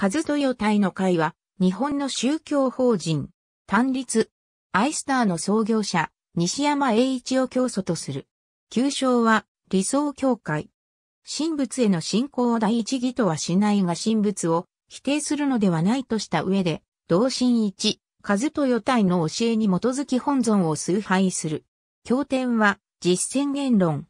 和豊隊の会は、日本の宗教法人、単立、アイスターの創業者、西山栄一を教祖とする。旧称は、理想教会。神仏への信仰を第一義とはしないが神仏を否定するのではないとした上で、同心一、和豊隊の教えに基づき本尊を崇拝する。経典は、実践言論。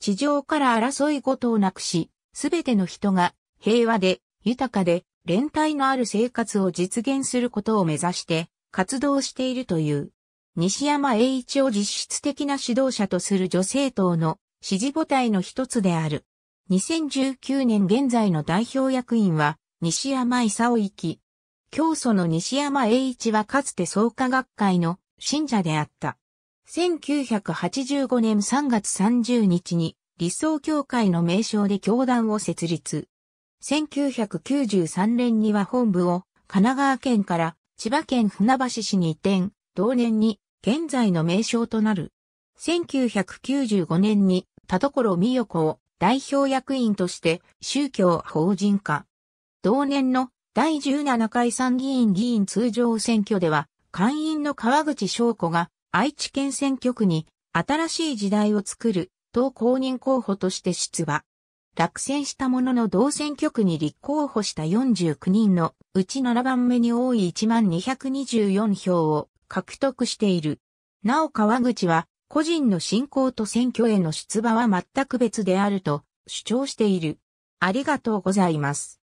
地上から争いごとをなくし、すべての人が平和で豊かで連帯のある生活を実現することを目指して活動しているという。西山栄一を実質的な指導者とする女性党の支持母体の一つである。2019年現在の代表役員は西山勲行。教祖の西山栄一はかつて創価学会の信者であった。1985年3月30日に理想教会の名称で教団を設立。1993年には本部を神奈川県から千葉県船橋市に移転、同年に現在の名称となる。1995年に田所美代子を代表役員として宗教法人化。同年の第17回参議院議員通常選挙では、会員の川口翔子が愛知県選挙区に新しい時代を作ると公認候補として出馬。落選したものの同選挙区に立候補した49人のうち7番目に多い1224票を獲得している。なお川口は個人の信仰と選挙への出馬は全く別であると主張している。ありがとうございます。